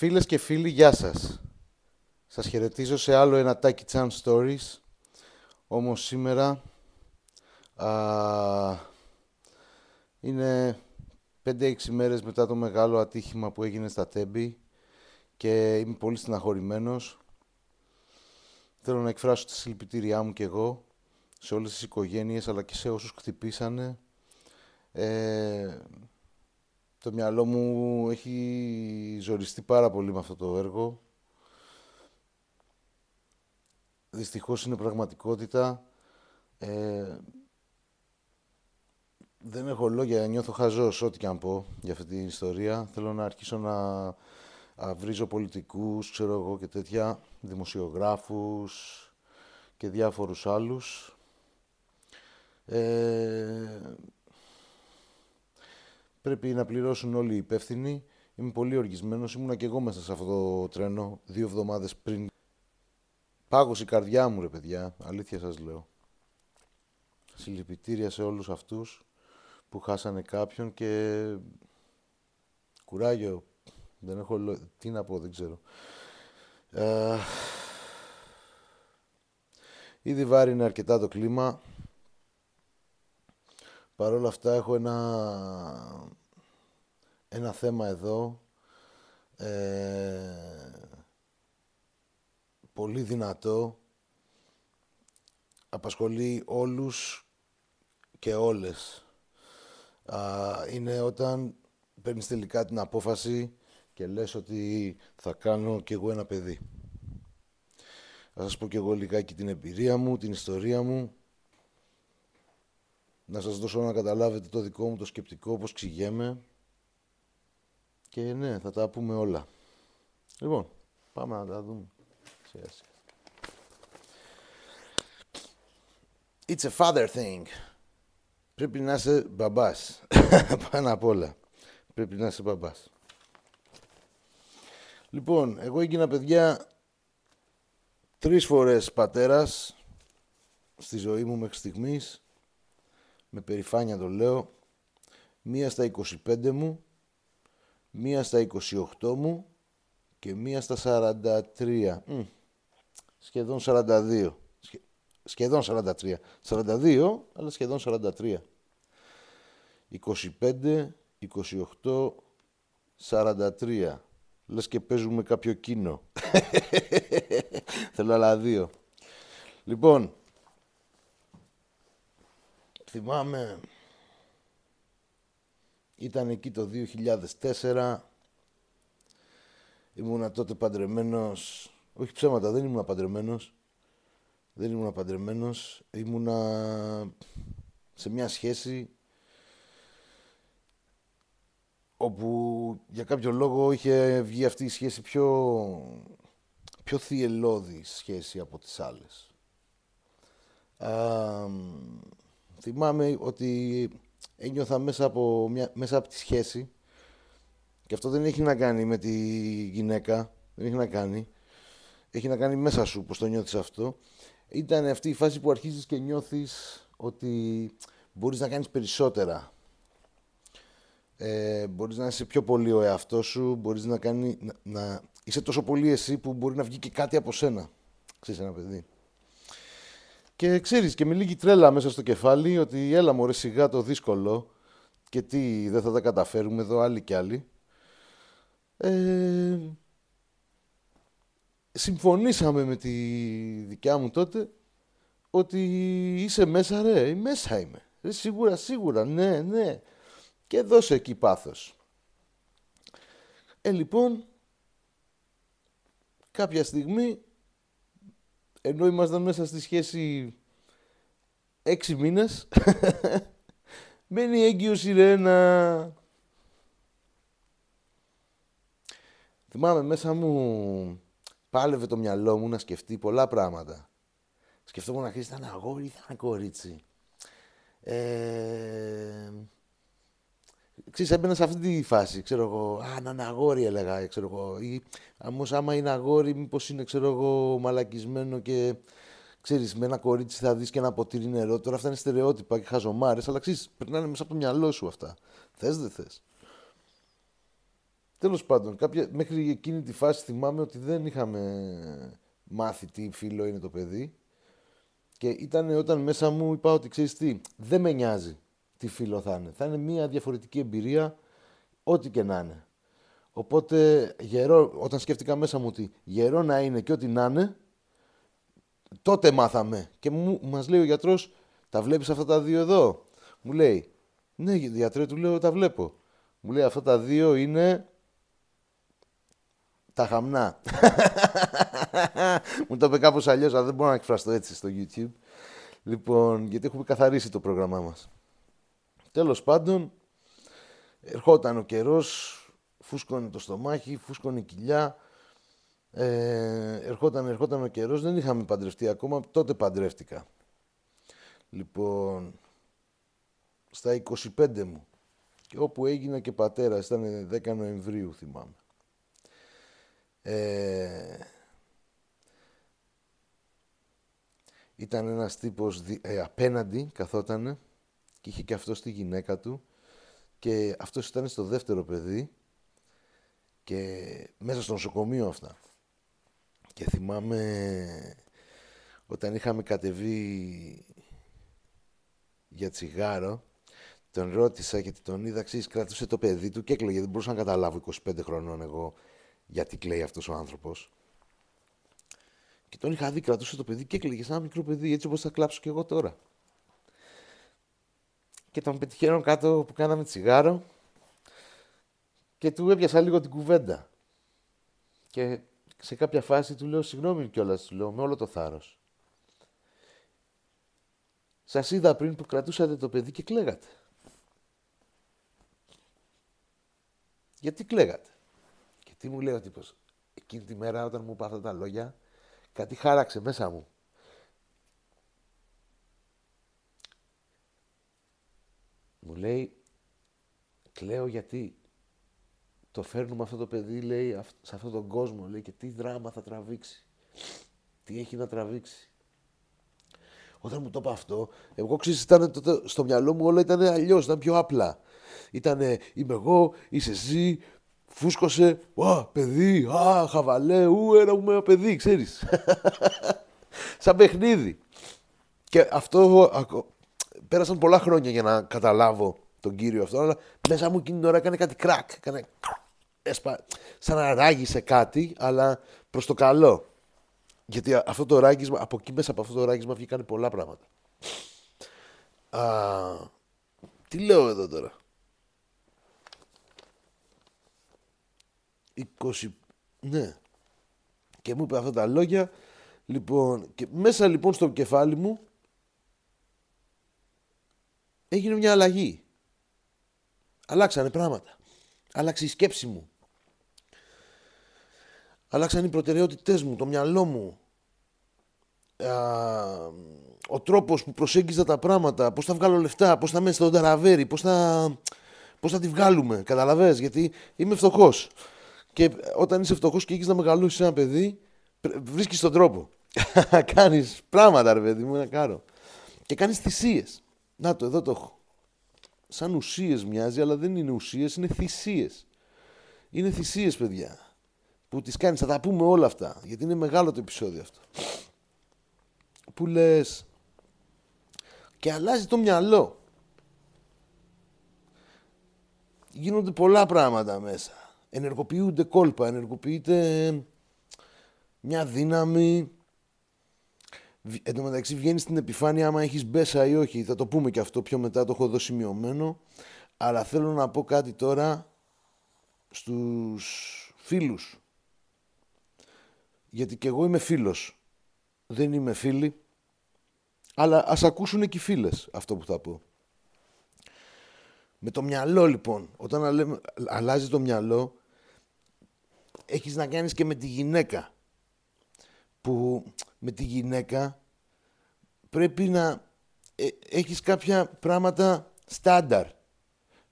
Φίλες και φίλοι, γεια σας. Σας χαιρετίζω σε άλλο ένα Taki Chan Stories. Όμως σήμερα α, είναι 5-6 μέρες μετά το μεγάλο ατύχημα που έγινε στα Τέμπη και είμαι πολύ στεναχωρημένος. Θέλω να εκφράσω τη συλληπιτήριά μου κι εγώ σε όλες τις οικογένειες αλλά και σε όσους χτυπήσανε. Ε, το μυαλό μου έχει ζοριστεί πάρα πολύ με αυτό το έργο. Δυστυχώς είναι πραγματικότητα. Ε, δεν έχω λόγια, νιώθω χαζός ό,τι και αν πω για αυτή την ιστορία. Θέλω να αρχίσω να, βρίζω πολιτικούς, ξέρω εγώ και τέτοια, δημοσιογράφους και διάφορους άλλους. Ε, Πρέπει να πληρώσουν όλοι οι υπεύθυνοι. Είμαι πολύ οργισμένος. Ήμουνα και εγώ μέσα σε αυτό το τρένο δύο εβδομάδες πριν. Πάγωσε η καρδιά μου, ρε παιδιά. Αλήθεια σας λέω. Συλληπιτήρια σε όλους αυτούς που χάσανε κάποιον και. Κουράγιο. Δεν έχω. Τι να πω, δεν ξέρω. Ε... Ήδη είναι αρκετά το κλίμα. Παρ' όλα αυτά έχω ένα ένα θέμα εδώ ε, πολύ δυνατό απασχολεί όλους και όλες. είναι όταν παίρνεις τελικά την απόφαση και λες ότι θα κάνω κι εγώ ένα παιδί. Θα σας πω κι εγώ λιγάκι την εμπειρία μου, την ιστορία μου. Να σας δώσω να καταλάβετε το δικό μου το σκεπτικό, πώς ξηγέμαι. Και ναι, θα τα πούμε όλα. Λοιπόν, πάμε να τα δούμε. It's a father thing. Πρέπει να είσαι μπαμπάς. Πάνω απ' όλα. Πρέπει να είσαι μπαμπάς. Λοιπόν, εγώ έγινα παιδιά τρεις φορές πατέρας στη ζωή μου μέχρι στιγμής. Με περηφάνεια το λέω. Μία στα 25 μου, Μία στα 28 μου και μία στα 43. σχεδόν 42. σχεδόν 43. 42, αλλά σχεδόν 43. 25, 28, 43. Λες και παίζουμε κάποιο κίνο. Θέλω άλλα δύο. Λοιπόν, θυμάμαι ήταν εκεί το 2004. Ήμουνα τότε παντρεμένος. Όχι ψέματα, δεν ήμουν παντρεμένος. Δεν ήμουνα παντρεμένος. Ήμουνα σε μια σχέση όπου για κάποιο λόγο είχε βγει αυτή η σχέση πιο, πιο θυελώδη σχέση από τις άλλες. θυμάμαι ότι ένιωθα μέσα από, μέσα από τη σχέση και αυτό δεν έχει να κάνει με τη γυναίκα, δεν έχει να κάνει. Έχει να κάνει μέσα σου πως το νιώθεις αυτό. Ήταν αυτή η φάση που αρχίζεις και νιώθεις ότι μπορείς να κάνεις περισσότερα. Ε, μπορείς να είσαι πιο πολύ ο εαυτός σου, μπορείς να, κάνει, να, είσαι τόσο πολύ εσύ που μπορεί να βγει και κάτι από σένα. Ξέρεις ένα παιδί. Και ξέρεις, και με λίγη τρέλα μέσα στο κεφάλι ότι έλα μου σιγά το δύσκολο και τι δεν θα τα καταφέρουμε εδώ άλλοι κι άλλοι. Ε, συμφωνήσαμε με τη δικιά μου τότε ότι είσαι μέσα ρε, ε, μέσα είμαι. Ρε, σίγουρα, σίγουρα, ναι, ναι. Και δώσε εκεί πάθος. Ε, λοιπόν, κάποια στιγμή ενώ ήμασταν μέσα στη σχέση έξι μήνες, μένει έγκυος σιρένα Ρένα. Θυμάμαι μέσα μου πάλευε το μυαλό μου να σκεφτεί πολλά πράγματα. Σκεφτόμουν να ήταν αγόρι ή ήταν κορίτσι. Ε, ξέρεις, έμπαινα σε αυτή τη φάση, ξέρω εγώ, α, να είναι αγόρι έλεγα, ξέρω εγώ, ή Όμω, άμα είναι αγόρι, μήπως είναι ξέρω εγώ, μαλακισμένο και ξέρεις, με ένα κορίτσι θα δεις και ένα ποτήρι νερό. Τώρα αυτά είναι στερεότυπα και χαζομάρες, αλλά ξέρεις, περνάνε μέσα από το μυαλό σου αυτά. Θες, δεν θες. Τέλος πάντων, μέχρι εκείνη τη φάση θυμάμαι ότι δεν είχαμε μάθει τι φίλο είναι το παιδί. Και ήταν όταν μέσα μου είπα ότι ξέρεις τι, δεν με νοιάζει τι φίλο θα είναι. Θα είναι μια διαφορετική εμπειρία, ό,τι και να είναι. Οπότε, γερό, όταν σκέφτηκα μέσα μου ότι γερό να είναι και ό,τι να είναι, τότε μάθαμε. Και μου, μας λέει ο γιατρός, τα βλέπεις αυτά τα δύο εδώ. Μου λέει, ναι γιατρέ, του λέω, τα βλέπω. Μου λέει, αυτά τα δύο είναι τα χαμνά. μου το είπε κάπως αλλιώς, αλλά δεν μπορώ να εκφραστώ έτσι στο YouTube. Λοιπόν, γιατί έχουμε καθαρίσει το πρόγραμμά μας. Τέλος πάντων, ερχόταν ο καιρός, φούσκωνε το στομάχι, φούσκωνε κοιλιά. Ε, ερχόταν, ερχόταν ο καιρός, δεν είχαμε παντρευτεί ακόμα, τότε παντρεύτηκα. Λοιπόν, στα 25 μου, και όπου έγινα και πατέρας, ήταν 10 Νοεμβρίου, θυμάμαι. Ε, ήταν ένας τύπος ε, απέναντι, καθότανε, και είχε και αυτός τη γυναίκα του, και αυτός ήταν στο δεύτερο παιδί, και μέσα στο νοσοκομείο αυτά. Και θυμάμαι όταν είχαμε κατεβεί για τσιγάρο, τον ρώτησα γιατί τον είδα, κρατούσε το παιδί του και έκλαιγε. Δεν μπορούσα να καταλάβω 25 χρονών εγώ γιατί κλαίει αυτός ο άνθρωπος. Και τον είχα δει, κρατούσε το παιδί και έκλαιγε σαν ένα μικρό παιδί, έτσι όπως θα κλάψω κι εγώ τώρα. Και τον πετυχαίνω κάτω που κάναμε τσιγάρο και του έπιασα λίγο την κουβέντα. Και σε κάποια φάση του λέω συγγνώμη κιόλας, του λέω με όλο το θάρρος. Σας είδα πριν που κρατούσατε το παιδί και κλαίγατε. Γιατί κλαίγατε. Και τι μου λέει ο τύπος. Εκείνη τη μέρα όταν μου είπα αυτά τα λόγια, κάτι χάραξε μέσα μου. Μου λέει, κλαίω γιατί το φέρνουμε αυτό το παιδί, λέει, σε αυτόν τον κόσμο, λέει, και τι δράμα θα τραβήξει. Τι έχει να τραβήξει. Όταν μου το είπα αυτό, εγώ ξέρεις, ήταν, τότε, στο μυαλό μου όλα ήταν αλλιώς, ήταν πιο απλά. Ήτανε, είμαι εγώ, είσαι εσύ, φούσκωσε, α, παιδί, α, χαβαλέ, ου, ένα μου παιδί, ξέρεις. Σαν παιχνίδι. Και αυτό, πέρασαν πολλά χρόνια για να καταλάβω τον κύριο αυτό, αλλά μέσα μου εκείνη την ώρα έκανε κάτι κρακ. Έκανε... Έσπα... Σαν να ράγισε κάτι, αλλά προς το καλό. Γιατί αυτό το ράγισμα, από εκεί μέσα από αυτό το ράγισμα βγήκαν πολλά πράγματα. Α, τι λέω εδώ τώρα. 20... Ναι. Και μου είπε αυτά τα λόγια. Λοιπόν, και μέσα λοιπόν στο κεφάλι μου έγινε μια αλλαγή αλλάξανε πράγματα. Άλλαξε η σκέψη μου. Αλλάξαν οι προτεραιότητές μου, το μυαλό μου. Α, ο τρόπος που προσέγγιζα τα πράγματα, πώς θα βγάλω λεφτά, πώς θα μέσα στον ταραβέρι, πώς θα, πώς τη βγάλουμε. Καταλαβες, γιατί είμαι φτωχός. Και όταν είσαι φτωχός και έχεις να μεγαλώσεις ένα παιδί, βρίσκεις τον τρόπο. κάνεις πράγματα, ρε παιδί μου, να κάνω. Και κάνεις θυσίες. Να το, εδώ το έχω σαν ουσίες μοιάζει, αλλά δεν είναι ουσίες, είναι θυσίες. Είναι θυσίες, παιδιά, που τις κάνεις. Θα τα πούμε όλα αυτά, γιατί είναι μεγάλο το επεισόδιο αυτό. Που λες και αλλάζει το μυαλό. Γίνονται πολλά πράγματα μέσα. Ενεργοποιούνται κόλπα, ενεργοποιείται μια δύναμη Εν τω μεταξύ βγαίνεις στην επιφάνεια άμα έχεις μπέσα ή όχι. Θα το πούμε και αυτό πιο μετά, το έχω εδώ σημειωμένο. Αλλά θέλω να πω κάτι τώρα στους φίλους. Γιατί και εγώ είμαι φίλος. Δεν είμαι φίλη. Αλλά ας ακούσουν και οι φίλες αυτό που θα πω. Με το μυαλό λοιπόν, όταν αλλάζει το μυαλό, έχεις να κάνεις και με τη γυναίκα. Που με τη γυναίκα πρέπει να ε, έχεις κάποια πράγματα στάνταρ.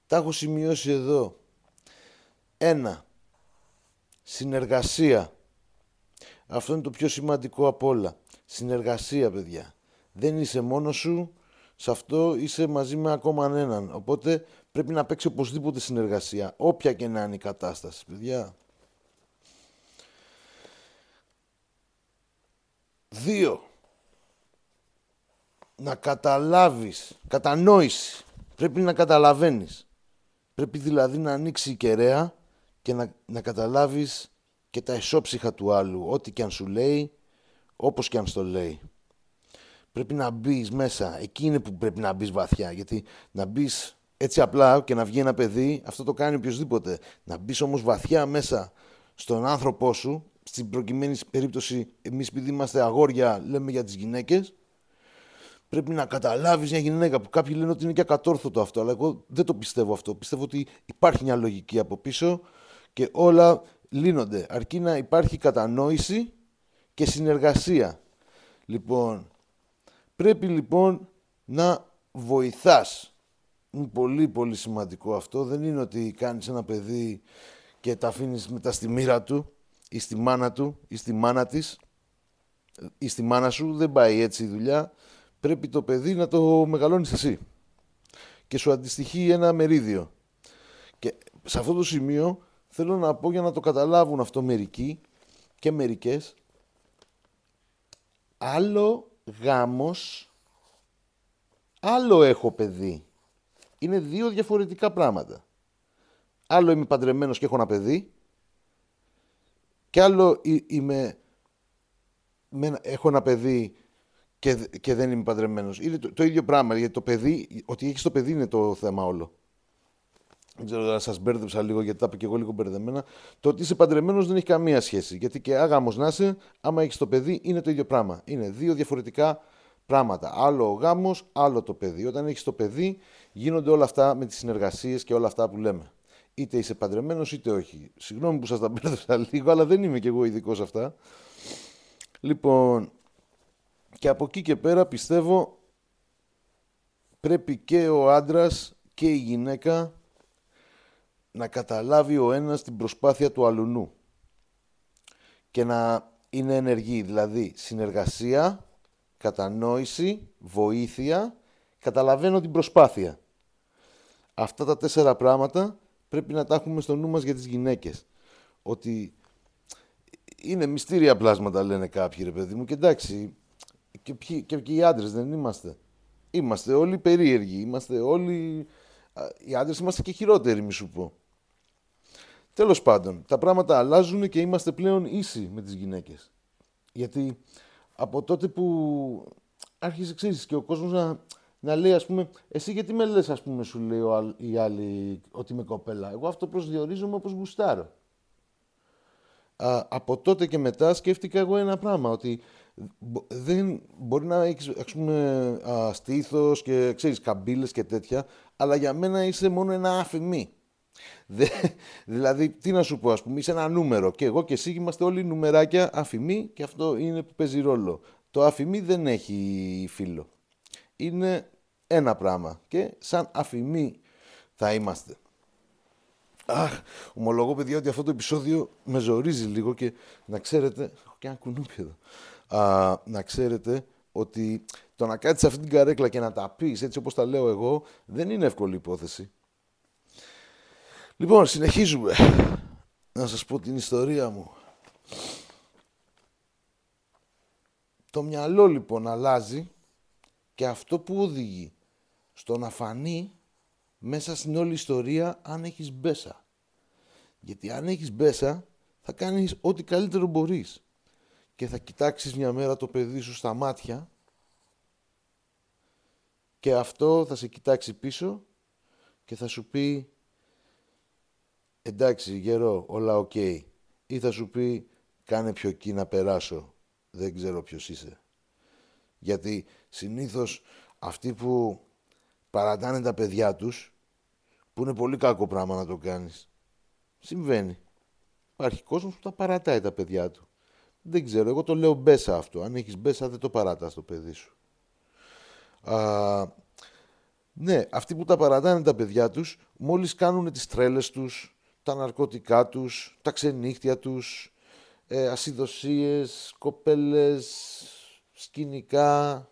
Τα έχω σημειώσει εδώ. Ένα, συνεργασία. Αυτό είναι το πιο σημαντικό απ' όλα. Συνεργασία, παιδιά. Δεν είσαι μόνος σου, σε αυτό είσαι μαζί με ακόμα έναν. Οπότε πρέπει να παίξει οπωσδήποτε συνεργασία, όποια και να είναι η κατάσταση, παιδιά. Δύο. Να καταλάβεις, κατανόηση. Πρέπει να καταλαβαίνεις. Πρέπει δηλαδή να ανοίξει η κεραία και να, να καταλάβεις και τα ισόψυχα του άλλου. Ό,τι και αν σου λέει, όπως και αν στο λέει. Πρέπει να μπεις μέσα. Εκεί είναι που πρέπει να μπεις βαθιά. Γιατί να μπεις έτσι απλά και να βγει ένα παιδί, αυτό το κάνει οποιοδήποτε. Να μπεις όμως βαθιά μέσα στον άνθρωπό σου, στην προκειμένη περίπτωση, εμείς επειδή είμαστε αγόρια, λέμε για τις γυναίκες. Πρέπει να καταλάβεις μια γυναίκα που κάποιοι λένε ότι είναι και ακατόρθωτο αυτό, αλλά εγώ δεν το πιστεύω αυτό. Πιστεύω ότι υπάρχει μια λογική από πίσω και όλα λύνονται. Αρκεί να υπάρχει κατανόηση και συνεργασία. Λοιπόν, πρέπει λοιπόν να βοηθάς. Είναι πολύ πολύ σημαντικό αυτό. Δεν είναι ότι κάνεις ένα παιδί και τα αφήνεις μετά στη μοίρα του ή στη μάνα του ή στη μάνα της ή στη μάνα σου, δεν πάει έτσι η δουλειά. Πρέπει το παιδί να το μεγαλώνεις εσύ. Και σου αντιστοιχεί ένα μερίδιο. Και σε αυτό το σημείο θέλω να πω για να το καταλάβουν αυτό μερικοί και μερικές. Άλλο γάμος, άλλο έχω παιδί. Είναι δύο διαφορετικά πράγματα. Άλλο είμαι παντρεμένος και έχω ένα παιδί και άλλο είμαι, με, έχω ένα παιδί και, και δεν είμαι παντρεμένος. Είναι το, το, ίδιο πράγμα. Γιατί το παιδί, ότι έχεις το παιδί είναι το θέμα όλο. Δεν ξέρω αν σας μπέρδεψα λίγο, γιατί τα είπα και εγώ λίγο μπερδεμένα. Το ότι είσαι παντρεμένος δεν έχει καμία σχέση. Γιατί και άγαμος να είσαι, άμα έχεις το παιδί, είναι το ίδιο πράγμα. Είναι δύο διαφορετικά πράγματα. Άλλο ο γάμος, άλλο το παιδί. Όταν έχεις το παιδί, γίνονται όλα αυτά με τις συνεργασίες και όλα αυτά που λέμε είτε είσαι παντρεμένος είτε όχι. Συγγνώμη που σας τα μπέρδεψα λίγο, αλλά δεν είμαι κι εγώ ειδικός αυτά. Λοιπόν, και από εκεί και πέρα πιστεύω πρέπει και ο άντρας και η γυναίκα να καταλάβει ο ένας την προσπάθεια του αλουνού και να είναι ενεργή, δηλαδή συνεργασία, κατανόηση, βοήθεια, καταλαβαίνω την προσπάθεια. Αυτά τα τέσσερα πράγματα πρέπει να τα έχουμε στο νου μας για τις γυναίκες. Ότι είναι μυστήρια πλάσματα λένε κάποιοι ρε παιδί μου και εντάξει και, ποιοι, και, και οι άντρες δεν είμαστε. Είμαστε όλοι περίεργοι, είμαστε όλοι... Οι άντρες είμαστε και χειρότεροι μη σου πω. Τέλος πάντων, τα πράγματα αλλάζουν και είμαστε πλέον ίσοι με τις γυναίκες. Γιατί από τότε που άρχισε, ξέρεις, και ο κόσμος να, να λέει, ας πούμε, εσύ γιατί με λες, ας πούμε, σου λέει η άλλη ότι είμαι κοπέλα. Εγώ αυτό προσδιορίζομαι όπως γουστάρω. Α, από τότε και μετά σκέφτηκα εγώ ένα πράγμα, ότι δεν μπορεί να έχεις ας πούμε και ξέρεις καμπύλες και τέτοια, αλλά για μένα είσαι μόνο ένα αφημί. δηλαδή, τι να σου πω, ας πούμε, είσαι ένα νούμερο και εγώ και εσύ είμαστε όλοι νούμεράκια αφημί και αυτό είναι που παίζει ρόλο. Το αφημί δεν έχει φίλο. Είναι ένα πράγμα και σαν αφημί θα είμαστε. Αχ, ομολογώ παιδιά ότι αυτό το επεισόδιο με ζορίζει λίγο και να ξέρετε, έχω και ένα κουνούπι εδώ, Α, να ξέρετε ότι το να κάτσεις αυτή την καρέκλα και να τα πεις έτσι όπως τα λέω εγώ δεν είναι εύκολη υπόθεση. Λοιπόν, συνεχίζουμε. Να σας πω την ιστορία μου. Το μυαλό λοιπόν αλλάζει και αυτό που οδηγεί στο να φανεί μέσα στην όλη ιστορία αν έχεις μπέσα. Γιατί αν έχεις μπέσα θα κάνεις ό,τι καλύτερο μπορείς και θα κοιτάξεις μια μέρα το παιδί σου στα μάτια και αυτό θα σε κοιτάξει πίσω και θα σου πει εντάξει γερό όλα οκ ή θα σου πει κάνε πιο εκεί να περάσω δεν ξέρω ποιος είσαι. Γιατί συνήθως αυτοί που παρατάνε τα παιδιά τους, που είναι πολύ κακό πράγμα να το κάνεις. Συμβαίνει. Υπάρχει κόσμο που τα παρατάει τα παιδιά του. Δεν ξέρω, εγώ το λέω μπέσα αυτό. Αν έχεις μπέσα δεν το παράτας το παιδί σου. Α, ναι, αυτοί που τα παρατάνε τα παιδιά τους, μόλις κάνουν τις τρέλες τους, τα ναρκωτικά τους, τα ξενύχτια τους, ε, ασυδοσίες, κοπέλες, σκηνικά,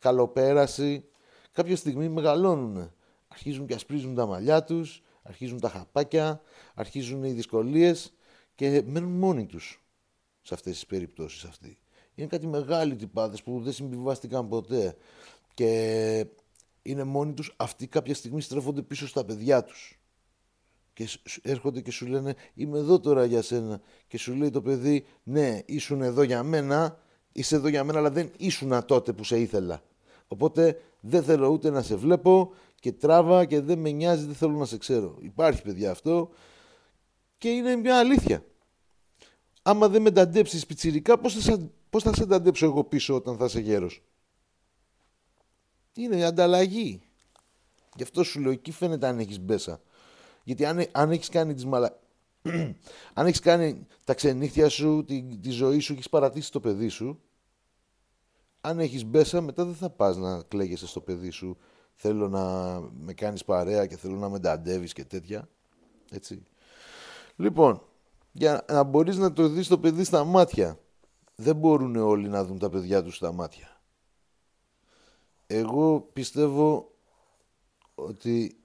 καλοπέραση κάποια στιγμή μεγαλώνουν. Αρχίζουν και ασπρίζουν τα μαλλιά τους, αρχίζουν τα χαπάκια, αρχίζουν οι δυσκολίες και μένουν μόνοι τους σε αυτές τις περιπτώσεις αυτοί. Είναι κάτι μεγάλοι τυπάδες που δεν συμβιβάστηκαν ποτέ και είναι μόνοι τους. Αυτοί κάποια στιγμή στρέφονται πίσω στα παιδιά τους. Και έρχονται και σου λένε Είμαι εδώ τώρα για σένα. Και σου λέει το παιδί, Ναι, ήσουν εδώ για μένα, είσαι εδώ για μένα, αλλά δεν ήσουν τότε που σε ήθελα. Οπότε δεν θέλω ούτε να σε βλέπω και τράβα και δεν με νοιάζει, δεν θέλω να σε ξέρω. Υπάρχει παιδιά αυτό και είναι μια αλήθεια. Άμα δεν με ταντέψεις πιτσιρικά, πώς θα, σε, πώς θα σε ταντέψω εγώ πίσω όταν θα είσαι γέρος. Είναι ανταλλαγή. Γι' αυτό σου λέω, εκεί φαίνεται αν έχεις μπέσα. Γιατί αν, αν έχεις κάνει μαλα... αν τα ξενύχτια σου, τη, τη ζωή σου, έχεις παρατήσει το παιδί σου, αν έχεις μπέσα, μετά δεν θα πας να κλαίγεσαι στο παιδί σου. Θέλω να με κάνεις παρέα και θέλω να με νταντεύεις και τέτοια. Έτσι. Λοιπόν, για να μπορείς να το δεις το παιδί στα μάτια. Δεν μπορούν όλοι να δουν τα παιδιά τους στα μάτια. Εγώ πιστεύω ότι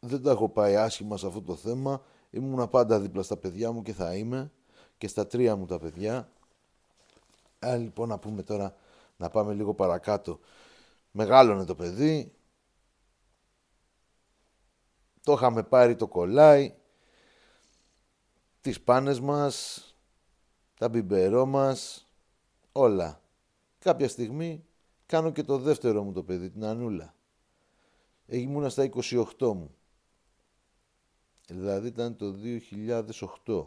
δεν τα έχω πάει άσχημα σε αυτό το θέμα. Ήμουν πάντα δίπλα στα παιδιά μου και θα είμαι και στα τρία μου τα παιδιά. Α, λοιπόν να πούμε τώρα να πάμε λίγο παρακάτω. Μεγάλωνε το παιδί. Το είχαμε πάρει το κολάι. Τις πάνες μας, τα μπιμπερό μας, όλα. Κάποια στιγμή κάνω και το δεύτερο μου το παιδί, την Ανούλα. Ήμουνα στα 28 μου. Δηλαδή ήταν το 2008.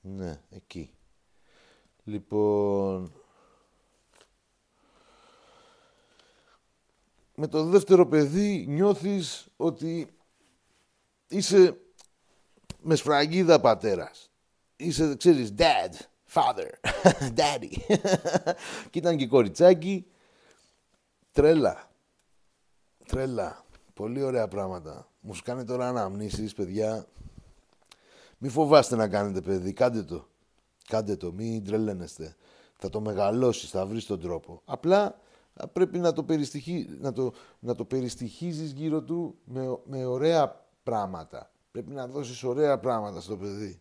Ναι, εκεί. Λοιπόν... Με το δεύτερο παιδί νιώθεις ότι είσαι με σφραγίδα πατέρας. Είσαι, ξέρεις, dad, father, daddy. και ήταν και κοριτσάκι. Τρέλα. Τρέλα. Πολύ ωραία πράγματα. Μου σκάνε τώρα αναμνήσεις, παιδιά. Μη φοβάστε να κάνετε παιδί, κάντε το. Κάντε το, μην τρελαίνεστε. Θα το μεγαλώσεις, θα βρεις τον τρόπο. Απλά πρέπει να το, να το, να το γύρω του με, με ωραία πράγματα. Πρέπει να δώσεις ωραία πράγματα στο παιδί.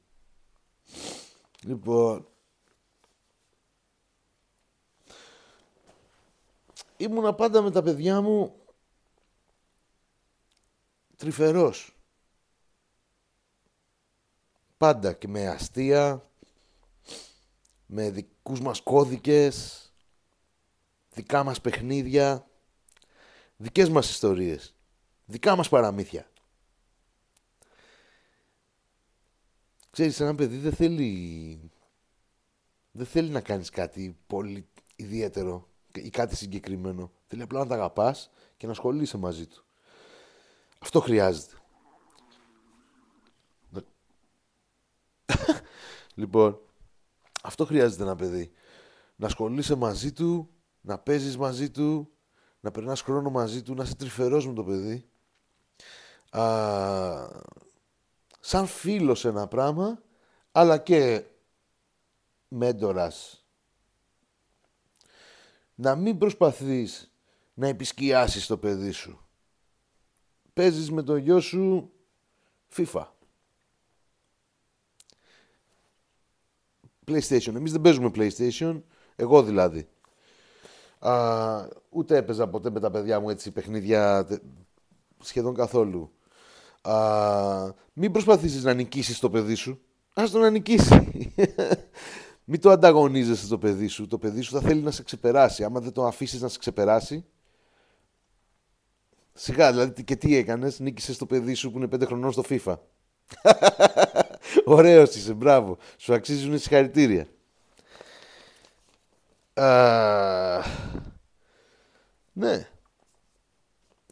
Λοιπόν, ήμουνα πάντα με τα παιδιά μου τρυφερός. Πάντα και με αστεία, με δικούς μας κώδικες, δικά μας παιχνίδια, δικές μας ιστορίες, δικά μας παραμύθια. Ξέρεις, ένα παιδί δεν θέλει, δεν θέλει να κάνεις κάτι πολύ ιδιαίτερο ή κάτι συγκεκριμένο. Θέλει απλά να τα αγαπάς και να ασχολείσαι μαζί του. Αυτό χρειάζεται. λοιπόν, αυτό χρειάζεται ένα παιδί. Να ασχολείσαι μαζί του, να παίζεις μαζί του, να περνάς χρόνο μαζί του, να είσαι τρυφερός με το παιδί. σαν φίλος ένα πράγμα, αλλά και μέντορας. Να μην προσπαθείς να επισκιάσεις το παιδί σου. Παίζεις με το γιο σου FIFA. PlayStation. Εμείς δεν παίζουμε PlayStation, εγώ δηλαδή. Α, ούτε έπαιζα ποτέ με τα παιδιά μου έτσι παιχνίδια σχεδόν καθόλου. Α, μην προσπαθήσεις να νικήσεις το παιδί σου. Ας το να νικήσει. μην το ανταγωνίζεσαι το παιδί σου. Το παιδί σου θα θέλει να σε ξεπεράσει. Άμα δεν το αφήσεις να σε ξεπεράσει, Σιγά, δηλαδή και τι έκανες, νίκησες το παιδί σου που είναι πέντε χρονών στο FIFA. Ωραίος είσαι, μπράβο. Σου αξίζουν συγχαρητήρια. Α, ναι.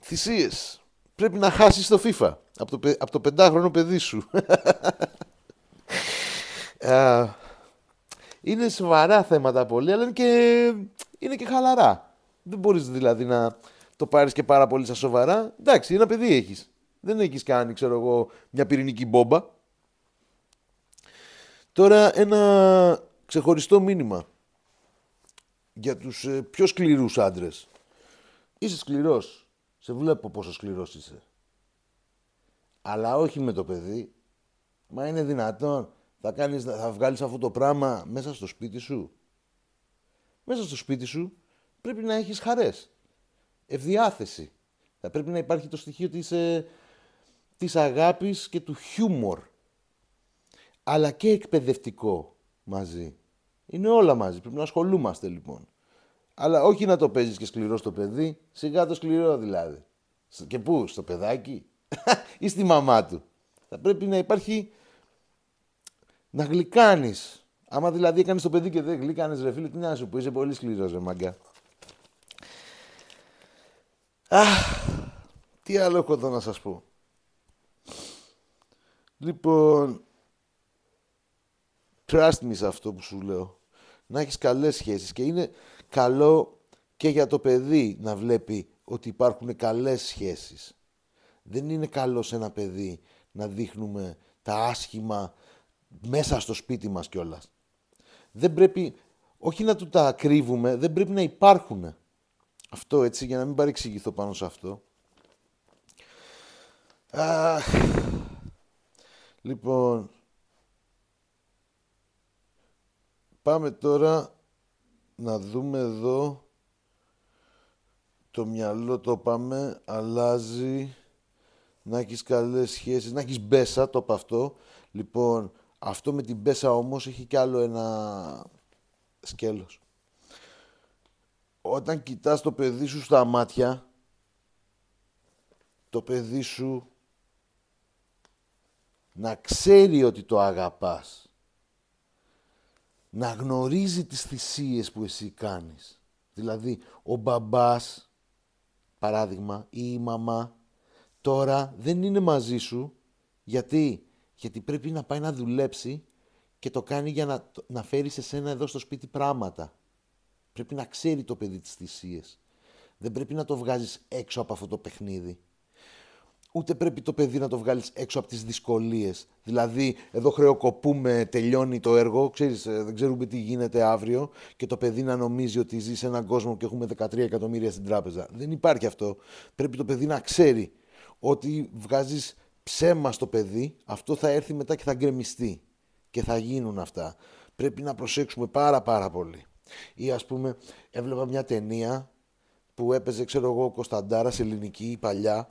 Θυσίες. Πρέπει να χάσεις το FIFA από το, πεντάχρονο παιδί σου. είναι σοβαρά θέματα πολύ, αλλά είναι και, είναι και χαλαρά. Δεν μπορείς δηλαδή να το πάρεις και πάρα πολύ σαν σοβαρά. Εντάξει, ένα παιδί έχεις. Δεν έχεις κάνει, ξέρω εγώ, μια πυρηνική μπόμπα. Τώρα ένα ξεχωριστό μήνυμα για τους ε, πιο σκληρούς άντρες. Είσαι σκληρός. Σε βλέπω πόσο σκληρός είσαι. Αλλά όχι με το παιδί. Μα είναι δυνατόν. Θα, κάνεις, θα βγάλεις αυτό το πράγμα μέσα στο σπίτι σου. Μέσα στο σπίτι σου πρέπει να έχεις χαρές. Ευδιάθεση. Θα πρέπει να υπάρχει το στοιχείο της, ε, της αγάπης και του χιούμορ αλλά και εκπαιδευτικό μαζί. Είναι όλα μαζί. Πρέπει να ασχολούμαστε λοιπόν. Αλλά όχι να το παίζεις και σκληρό στο παιδί, σιγά το σκληρό δηλαδή. Και πού, στο παιδάκι ή στη μαμά του. Θα πρέπει να υπάρχει να γλυκάνεις. Άμα δηλαδή έκανες το παιδί και δεν γλυκάνε, ρε φίλε, τι να σου πω, είσαι πολύ σκληρός, ρε μαγκά. Αχ, τι άλλο έχω εδώ να σας πω. Λοιπόν, Trust me σε αυτό που σου λέω. Να έχεις καλές σχέσεις. Και είναι καλό και για το παιδί να βλέπει ότι υπάρχουν καλές σχέσεις. Δεν είναι καλό σε ένα παιδί να δείχνουμε τα άσχημα μέσα στο σπίτι μας κιόλας. Δεν πρέπει, όχι να του τα κρύβουμε, δεν πρέπει να υπάρχουν. Αυτό έτσι, για να μην παρεξηγηθώ πάνω σε αυτό. λοιπόν, Πάμε τώρα να δούμε εδώ το μυαλό το πάμε, αλλάζει, να έχει καλές σχέσεις, να έχει μπέσα, το είπα αυτό. Λοιπόν, αυτό με την μπέσα όμως έχει κι άλλο ένα σκέλος. Όταν κοιτάς το παιδί σου στα μάτια, το παιδί σου να ξέρει ότι το αγαπάς να γνωρίζει τις θυσίες που εσύ κάνεις. Δηλαδή, ο μπαμπάς, παράδειγμα, ή η μαμά, τώρα δεν είναι μαζί σου. Γιατί? Γιατί πρέπει να πάει να δουλέψει και το κάνει για να, να φέρεις σε σένα εδώ στο σπίτι πράγματα. Πρέπει να ξέρει το παιδί τις θυσίες. Δεν πρέπει να το βγάζεις έξω από αυτό το παιχνίδι ούτε πρέπει το παιδί να το βγάλεις έξω από τις δυσκολίες. Δηλαδή, εδώ χρεοκοπούμε, τελειώνει το έργο, ξέρεις, ε, δεν ξέρουμε τι γίνεται αύριο και το παιδί να νομίζει ότι ζει σε έναν κόσμο και έχουμε 13 εκατομμύρια στην τράπεζα. Δεν υπάρχει αυτό. Πρέπει το παιδί να ξέρει ότι βγάζεις ψέμα στο παιδί, αυτό θα έρθει μετά και θα γκρεμιστεί και θα γίνουν αυτά. Πρέπει να προσέξουμε πάρα πάρα πολύ. Ή ας πούμε, έβλεπα μια ταινία που έπαιζε, ξέρω εγώ, ο σε ελληνική, παλιά,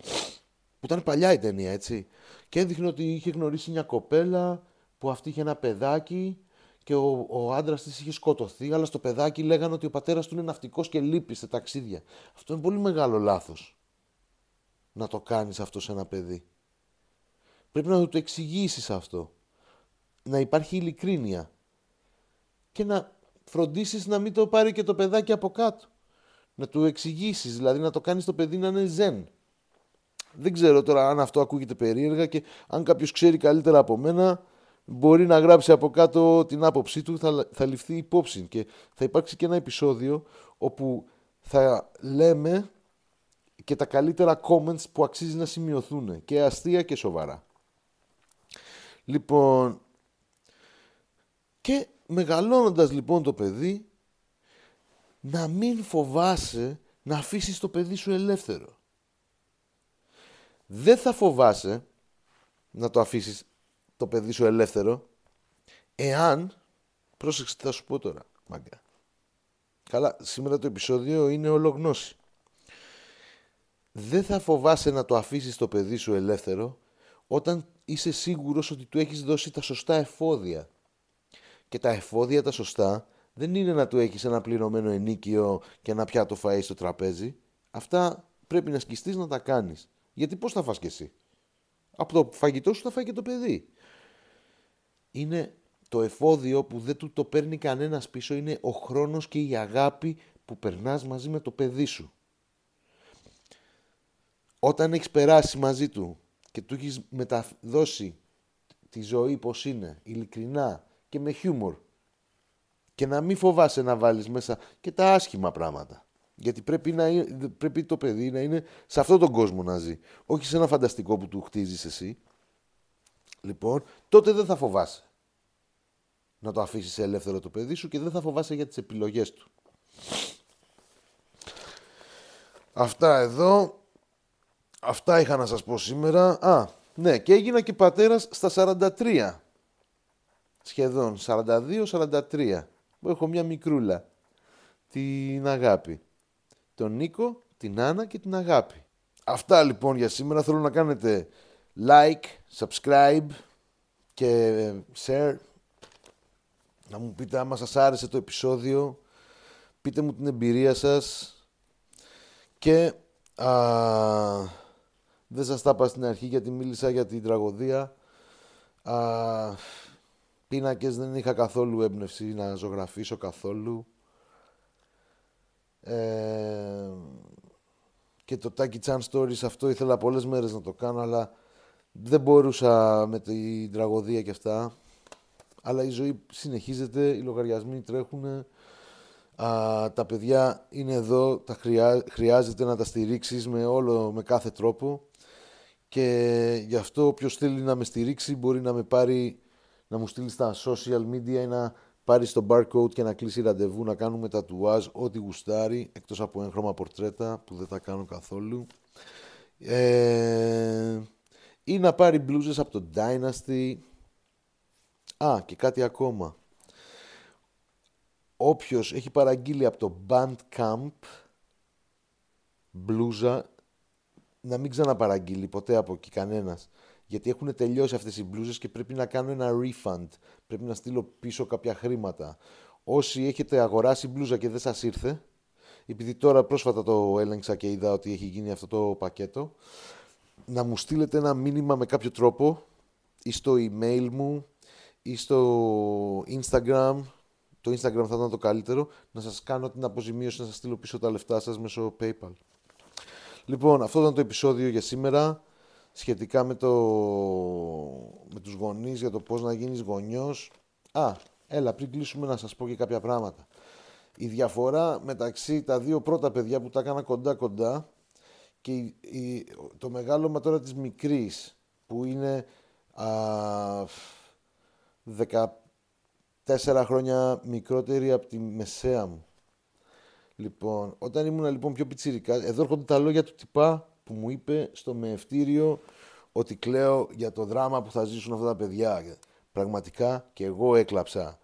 που ήταν παλιά η ταινία, έτσι. Και έδειχνε ότι είχε γνωρίσει μια κοπέλα που αυτή είχε ένα παιδάκι και ο, ο άντρας της είχε σκοτωθεί, αλλά στο παιδάκι λέγανε ότι ο πατέρας του είναι ναυτικός και λείπει σε ταξίδια. Αυτό είναι πολύ μεγάλο λάθος. Να το κάνεις αυτό σε ένα παιδί. Πρέπει να του εξηγήσεις αυτό. Να υπάρχει ειλικρίνεια. Και να φροντίσεις να μην το πάρει και το παιδάκι από κάτω. Να του εξηγήσεις, δηλαδή να το κάνεις το παιδί να είναι ζεν. Δεν ξέρω τώρα αν αυτό ακούγεται περίεργα και αν κάποιος ξέρει καλύτερα από μένα, μπορεί να γράψει από κάτω την άποψή του, θα, θα ληφθεί υπόψη και θα υπάρξει και ένα επεισόδιο όπου θα λέμε και τα καλύτερα comments που αξίζει να σημειωθούν και αστεία και σοβαρά. Λοιπόν, και μεγαλώνοντας λοιπόν το παιδί, να μην φοβάσαι να αφήσεις το παιδί σου ελεύθερο δεν θα φοβάσαι να το αφήσεις το παιδί σου ελεύθερο εάν, πρόσεξε τι θα σου πω τώρα, μάγκα. Καλά, σήμερα το επεισόδιο είναι ολογνώση. Δεν θα φοβάσαι να το αφήσεις το παιδί σου ελεύθερο όταν είσαι σίγουρος ότι του έχεις δώσει τα σωστά εφόδια. Και τα εφόδια τα σωστά δεν είναι να του έχεις ένα πληρωμένο ενίκιο και ένα πιάτο φαΐ στο τραπέζι. Αυτά πρέπει να σκιστείς να τα κάνεις. Γιατί πώς θα φας κι εσύ. Από το φαγητό σου θα φάει και το παιδί. Είναι το εφόδιο που δεν του το παίρνει κανένας πίσω, είναι ο χρόνος και η αγάπη που περνάς μαζί με το παιδί σου. Όταν έχεις περάσει μαζί του και του έχεις μεταδώσει τη ζωή πως είναι, ειλικρινά και με χιούμορ και να μην φοβάσαι να βάλεις μέσα και τα άσχημα πράγματα. Γιατί πρέπει, να, πρέπει το παιδί να είναι σε αυτόν τον κόσμο να ζει. Όχι σε ένα φανταστικό που του χτίζεις εσύ. Λοιπόν, τότε δεν θα φοβάσαι να το αφήσεις ελεύθερο το παιδί σου και δεν θα φοβάσαι για τις επιλογές του. Αυτά εδώ. Αυτά είχα να σας πω σήμερα. Α, ναι, και έγινα και πατέρας στα 43. Σχεδόν 42-43. Έχω μια μικρούλα. Την αγάπη τον Νίκο, την Άννα και την Αγάπη. Αυτά λοιπόν για σήμερα. Θέλω να κάνετε like, subscribe και ε, share. Να μου πείτε άμα σας άρεσε το επεισόδιο. Πείτε μου την εμπειρία σας. Και α, δεν σας τα στην αρχή γιατί μίλησα για την τραγωδία. Α, πίνακες δεν είχα καθόλου έμπνευση να ζωγραφίσω καθόλου. Ε, και το Taki Chan Stories αυτό ήθελα πολλές μέρες να το κάνω, αλλά δεν μπορούσα με την τραγωδία και αυτά. Αλλά η ζωή συνεχίζεται, οι λογαριασμοί τρέχουν. τα παιδιά είναι εδώ, τα χρειάζεται να τα στηρίξεις με όλο, με κάθε τρόπο. Και γι' αυτό όποιος θέλει να με στηρίξει μπορεί να με πάρει, να μου στείλει στα social media ή να πάρει στο barcode και να κλείσει ραντεβού, να κάνουμε τατουάζ, ό,τι γουστάρει, εκτός από έγχρωμα πορτρέτα που δεν τα κάνω καθόλου. Ε, ή να πάρει μπλούζες από το Dynasty. Α, και κάτι ακόμα. Όποιος έχει παραγγείλει από το Bandcamp μπλούζα, να μην ξαναπαραγγείλει ποτέ από εκεί κανένας. Γιατί έχουν τελειώσει αυτές οι μπλούζες και πρέπει να κάνω ένα refund πρέπει να στείλω πίσω κάποια χρήματα. Όσοι έχετε αγοράσει μπλούζα και δεν σας ήρθε, επειδή τώρα πρόσφατα το έλεγξα και είδα ότι έχει γίνει αυτό το πακέτο, να μου στείλετε ένα μήνυμα με κάποιο τρόπο ή στο email μου ή στο Instagram, το Instagram θα ήταν το καλύτερο, να σας κάνω την αποζημίωση να σας στείλω πίσω τα λεφτά σας μέσω PayPal. Λοιπόν, αυτό ήταν το επεισόδιο για σήμερα σχετικά με, το, με τους γονείς, για το πώς να γίνεις γονιός. Α, έλα, πριν κλείσουμε να σας πω και κάποια πράγματα. Η διαφορά μεταξύ τα δύο πρώτα παιδιά που τα έκανα κοντά-κοντά και η, το μεγάλο τώρα της μικρής που είναι α, 14 χρόνια μικρότερη από τη μεσαία μου. Λοιπόν, όταν ήμουν λοιπόν πιο πιτσιρικά, εδώ έρχονται τα λόγια του τυπά που μου είπε στο μεευτήριο ότι κλαίω για το δράμα που θα ζήσουν αυτά τα παιδιά. Πραγματικά και εγώ έκλαψα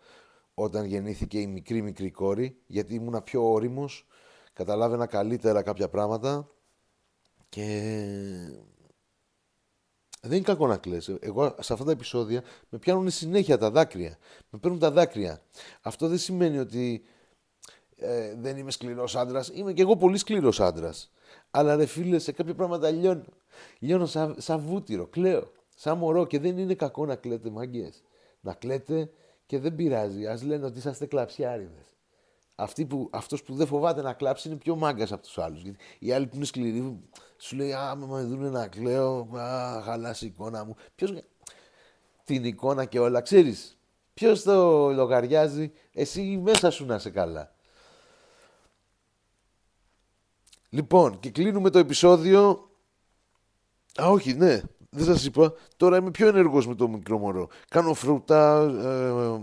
όταν γεννήθηκε η μικρή μικρή κόρη, γιατί ήμουνα πιο όριμος, καταλάβαινα καλύτερα κάποια πράγματα και δεν είναι κακό να κλαις. Εγώ σε αυτά τα επεισόδια με πιάνουν συνέχεια τα δάκρυα. Με παίρνουν τα δάκρυα. Αυτό δεν σημαίνει ότι ε, δεν είμαι σκληρός άντρας. Είμαι και εγώ πολύ σκληρός άντρας. Αλλά ρε φίλε, σε κάποια πράγματα λιώνω. Λιώνω σαν, βούτυρο, κλαίω. Σαν μωρό και δεν είναι κακό να κλαίτε, μαγκέ. Να κλαίτε και δεν πειράζει. Ας λένε ότι είσαστε κλαψιάριδες. Που, αυτός που δεν φοβάται να κλάψει είναι πιο μάγκας από τους άλλους. Γιατί οι άλλοι που είναι σκληροί σου λέει Α, με δούνε να κλαίω, α, χαλάσει η εικόνα μου. Ποιος. Την εικόνα και όλα, ξέρεις. Ποιος το λογαριάζει, εσύ μέσα σου να είσαι καλά. Λοιπόν, και κλείνουμε το επεισόδιο. Α, όχι, ναι. Δεν σας είπα. Τώρα είμαι πιο ενεργός με το μικρό μωρό. Κάνω φρούτα, ε, ε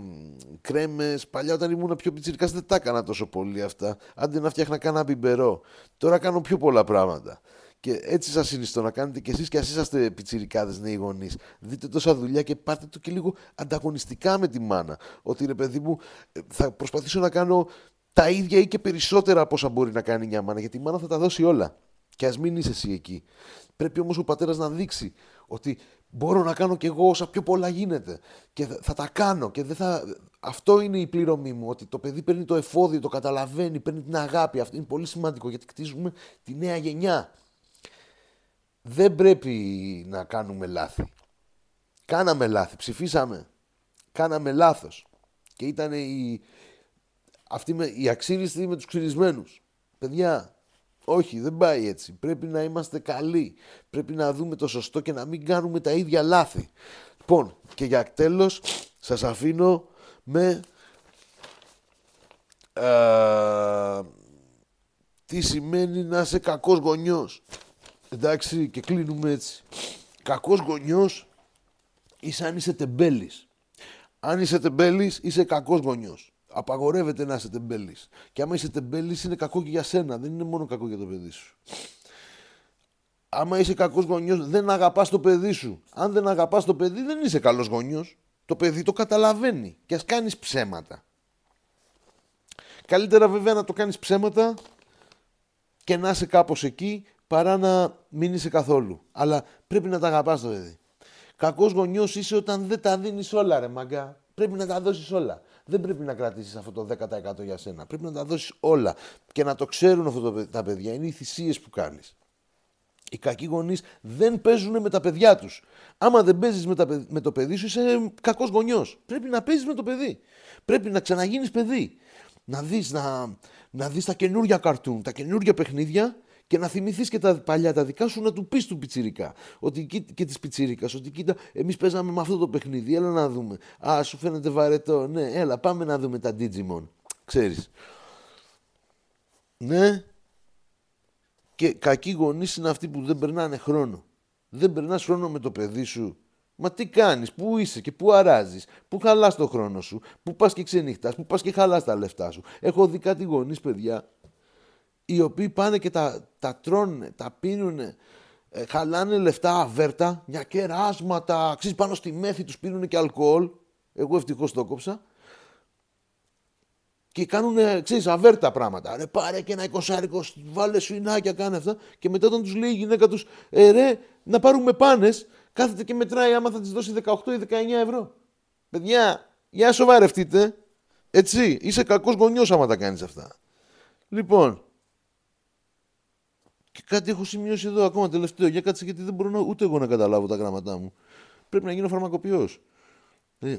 κρέμες. Παλιά όταν ήμουν πιο πιτσιρικάς δεν τα έκανα τόσο πολύ αυτά. Άντε να φτιάχνα κανένα μπιμπερό. Τώρα κάνω πιο πολλά πράγματα. Και έτσι σας συνιστώ να κάνετε κι εσείς και ας είσαστε πιτσιρικάδες νέοι γονείς. Δείτε τόσα δουλειά και πάρτε το και λίγο ανταγωνιστικά με τη μάνα. Ότι ρε παιδί μου ε, θα προσπαθήσω να κάνω τα ίδια ή και περισσότερα από όσα μπορεί να κάνει μια μάνα. Γιατί η μάνα θα τα δώσει όλα. Και ας μην είσαι εσύ εκεί. Πρέπει όμως ο πατέρας να δείξει ότι μπορώ να κάνω κι εγώ όσα πιο πολλά γίνεται. Και θα τα κάνω. Και δεν θα... Αυτό είναι η πληρωμή μου. Ότι το παιδί παίρνει το εφόδιο, το καταλαβαίνει, παίρνει την αγάπη. Αυτό είναι πολύ σημαντικό γιατί κτίζουμε τη νέα γενιά. Δεν πρέπει να κάνουμε λάθη. Κάναμε λάθη, ψηφίσαμε. Κάναμε λάθος. Και ήταν η, αυτή με, η αξίριστη με τους ξυρισμένους. Παιδιά, όχι, δεν πάει έτσι. Πρέπει να είμαστε καλοί. Πρέπει να δούμε το σωστό και να μην κάνουμε τα ίδια λάθη. Λοιπόν, και για τέλος σας αφήνω με ε, τι σημαίνει να είσαι κακός γονιός. Εντάξει, και κλείνουμε έτσι. Κακός γονιός είσαι αν είσαι τεμπέλης. Αν είσαι τεμπέλης, είσαι κακός γονιός. Απαγορεύεται να είσαι τεμπέλης. Και άμα είσαι τεμπέλης, είναι κακό και για σένα. Δεν είναι μόνο κακό για το παιδί σου. Άμα είσαι κακός γονιός, δεν αγαπάς το παιδί σου. Αν δεν αγαπάς το παιδί, δεν είσαι καλός γονιός. Το παιδί το καταλαβαίνει και ας κάνεις ψέματα. Καλύτερα βέβαια να το κάνεις ψέματα και να είσαι κάπως εκεί παρά να μην είσαι καθόλου. Αλλά πρέπει να τα αγαπάς το παιδί. Κακός γονιός είσαι όταν δεν τα δίνεις όλα ρε μαγκά. Πρέπει να τα δώσεις όλα δεν πρέπει να κρατήσεις αυτό το 10% για σένα. Πρέπει να τα δώσεις όλα και να το ξέρουν αυτό τα παιδιά. Είναι οι θυσίες που κάνεις. Οι κακοί γονείς δεν παίζουν με τα παιδιά τους. Άμα δεν παίζεις με, με το παιδί σου, είσαι κακός γονιός. Πρέπει να παίζεις με το παιδί. Πρέπει να ξαναγίνεις παιδί. Να δεις να, να δεις τα καινούργια καρτούν, τα καινούργια παιχνίδια και να θυμηθείς και τα παλιά τα δικά σου να του πεις του πιτσυρικά. Ότι, και της πιτσυρίκα, ότι κοίτα, εμείς παίζαμε με αυτό το παιχνίδι, έλα να δούμε. Α, σου φαίνεται βαρετό, ναι, έλα, πάμε να δούμε τα Digimon. Ξέρεις. Ναι. Και κακοί γονείς είναι αυτοί που δεν περνάνε χρόνο. Δεν περνάς χρόνο με το παιδί σου. Μα τι κάνεις, πού είσαι και πού αράζεις, πού χαλάς το χρόνο σου, πού πας και ξενυχτά, πού πας και χαλάς τα λεφτά σου. Έχω δει κάτι γονείς, παιδιά, οι οποίοι πάνε και τα, τα τρώνε, τα πίνουν, ε, χαλάνε λεφτά αβέρτα, μια κεράσματα, αξίζει πάνω στη μέθη τους πίνουν και αλκοόλ. Εγώ ευτυχώς το κόψα. Και κάνουν, ξέρεις, αβέρτα πράγματα. Ρε πάρε και ένα εικοσάρικο, βάλε σουινάκια, κάνε αυτά. Και μετά όταν τους λέει η γυναίκα τους, ε, ρε, να πάρουμε πάνες, κάθεται και μετράει άμα θα της δώσει 18 ή 19 ευρώ. Παιδιά, για σοβαρευτείτε. Έτσι, είσαι κακός γονιός άμα τα κάνεις αυτά. Λοιπόν, και κάτι έχω σημειώσει εδώ ακόμα τελευταίο. Για κάτσε γιατί δεν μπορώ να, ούτε εγώ να καταλάβω τα γράμματά μου. Πρέπει να γίνω φαρμακοποιός. Ε,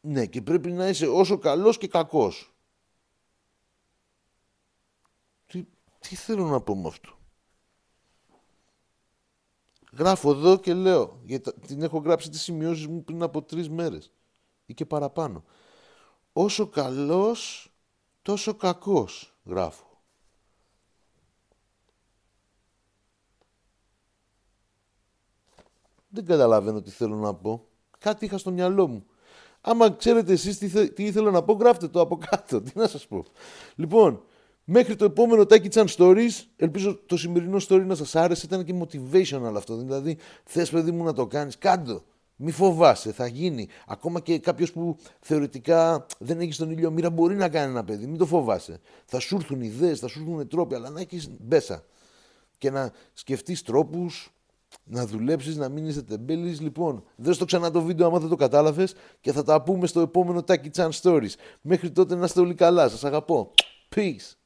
ναι, και πρέπει να είσαι όσο καλός και κακός. Τι, τι θέλω να πω με αυτό. Γράφω εδώ και λέω, γιατί την έχω γράψει τις σημειώσεις μου πριν από τρεις μέρες ή και παραπάνω. Όσο καλός τόσο κακός, γράφω. Δεν καταλαβαίνω τι θέλω να πω. Κάτι είχα στο μυαλό μου. Άμα ξέρετε εσείς τι, ήθελα να πω, γράφτε το από κάτω. Τι να σας πω. Λοιπόν, μέχρι το επόμενο Taki Chan Stories, ελπίζω το σημερινό story να σας άρεσε. Ήταν και motivational αυτό. Δηλαδή, θες παιδί μου να το κάνεις, κάντο. Μη φοβάσαι, θα γίνει. Ακόμα και κάποιος που θεωρητικά δεν έχει τον ήλιο μοίρα μπορεί να κάνει ένα παιδί. Μην το φοβάσαι. Θα σου έρθουν ιδέες, θα σου έρθουν τρόποι, αλλά να έχεις μέσα Και να σκεφτείς τρόπους να δουλέψεις, να μην είσαι τεμπέλης. Λοιπόν, δες το ξανά το βίντεο άμα δεν το κατάλαβες και θα τα πούμε στο επόμενο Taki Chan Stories. Μέχρι τότε να είστε όλοι καλά. Σας αγαπώ. Peace.